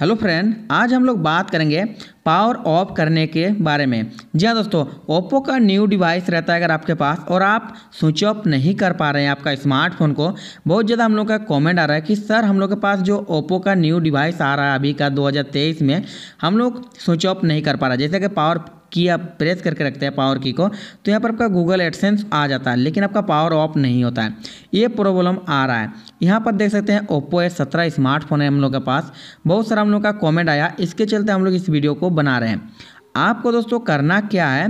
hello friend आज हम लोग बात करेंगे पावर ऑफ करने के बारे में जी हाँ दोस्तों ओप्पो का न्यू डिवाइस रहता है अगर आपके पास और आप स्विच ऑफ नहीं कर पा रहे हैं आपका स्मार्टफोन को बहुत ज़्यादा हम लोग का कमेंट आ रहा है कि सर हम लोग के पास जो ओप्पो का न्यू डिवाइस आ रहा है अभी का 2023 में हम लोग स्विच ऑफ नहीं कर पा रहे जैसे कि पावर की आप प्रेस करके रखते हैं पावर की को तो यहाँ पर आपका गूगल एडसेंस आ जाता है लेकिन आपका पावर ऑफ नहीं होता है ये प्रॉब्लम आ रहा है यहाँ पर देख सकते हैं ओप्पो एस सत्रह स्मार्टफोन है हम लोग के पास बहुत सारा हम लोग का कॉमेंट आया इसके चलते हम लोग इस वीडियो को बना रहे हैं आपको दोस्तों करना क्या है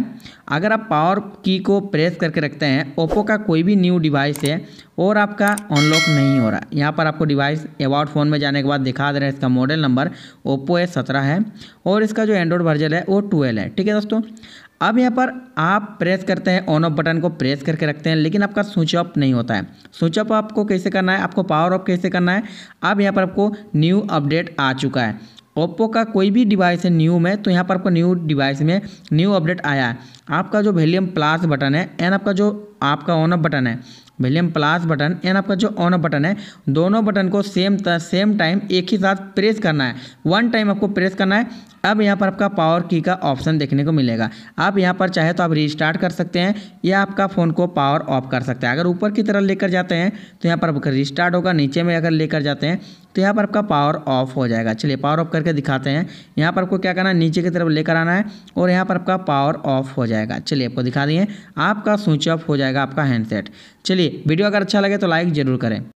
अगर आप पावर की को प्रेस करके रखते हैं ओप्पो का कोई भी न्यू डिवाइस है और आपका अनलॉक नहीं हो रहा यहाँ पर आपको डिवाइस अवार्ड फ़ोन में जाने के बाद दिखा दे रहे हैं इसका मॉडल नंबर ओप्पो ए सत्रह है और इसका जो एंड्रॉयड वर्जन है वो ट्वेल्व है ठीक है दोस्तों अब यहाँ पर आप प्रेस करते हैं ऑन ऑफ बटन को प्रेस करके रखते हैं लेकिन आपका स्विच ऑफ नहीं होता है स्विच ऑफ आपको कैसे करना है आपको पावर ऑफ कैसे करना है अब यहाँ पर आपको न्यू अपडेट आ चुका है ओप्पो का कोई भी डिवाइस है न्यू में तो यहाँ पर आपको न्यू डिवाइस में न्यू अपडेट आया है आपका जो वैल्यूम प्लस बटन है एंड आपका जो आपका ऑन ऑफ बटन है वैल्यूम प्लस बटन एंड आपका जो ऑन ऑफ बटन है दोनों बटन को सेम सेम टाइम एक ही साथ प्रेस करना है वन टाइम आपको प्रेस करना है अब यहाँ पर आपका पावर की का ऑप्शन देखने को मिलेगा आप यहाँ पर चाहे तो आप रिस्टार्ट कर सकते हैं या आपका फ़ोन को पावर ऑफ कर सकते हैं अगर ऊपर की तरफ लेकर जाते हैं तो यहाँ पर आपका रिस्टार्ट होगा नीचे में अगर लेकर जाते हैं तो यहाँ पर आपका पावर ऑफ हो जाएगा चलिए पावर ऑफ करके दिखाते हैं यहाँ पर आपको क्या करना है नीचे की तरफ लेकर आना है और यहाँ पर आपका पावर ऑफ हो जाएगा चलिए आपको दिखा दिए आपका स्विच ऑफ हो जाएगा आपका हैंडसेट चलिए वीडियो अगर अच्छा लगे तो लाइक ज़रूर करें